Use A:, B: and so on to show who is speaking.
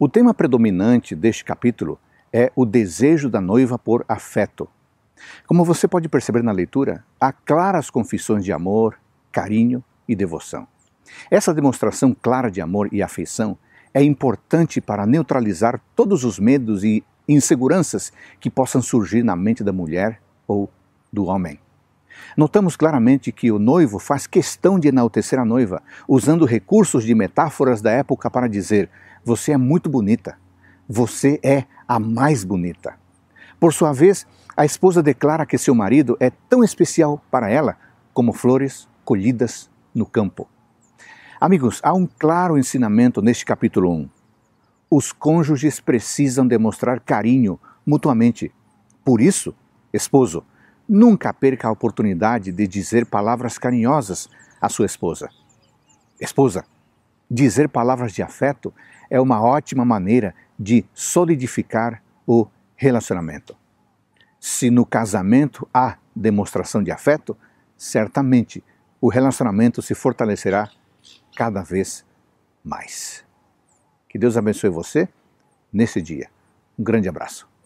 A: O tema predominante deste capítulo é o desejo da noiva por afeto. Como você pode perceber na leitura, há claras confissões de amor, carinho e devoção. Essa demonstração clara de amor e afeição é importante para neutralizar todos os medos e inseguranças que possam surgir na mente da mulher ou do homem. Notamos claramente que o noivo faz questão de enaltecer a noiva, usando recursos de metáforas da época para dizer: Você é muito bonita, você é a mais bonita. Por sua vez, a esposa declara que seu marido é tão especial para ela como flores colhidas no campo. Amigos, há um claro ensinamento neste capítulo 1. Os cônjuges precisam demonstrar carinho mutuamente. Por isso, esposo, Nunca perca a oportunidade de dizer palavras carinhosas à sua esposa. Esposa, dizer palavras de afeto é uma ótima maneira de solidificar o relacionamento. Se no casamento há demonstração de afeto, certamente o relacionamento se fortalecerá cada vez mais. Que Deus abençoe você nesse dia. Um grande abraço.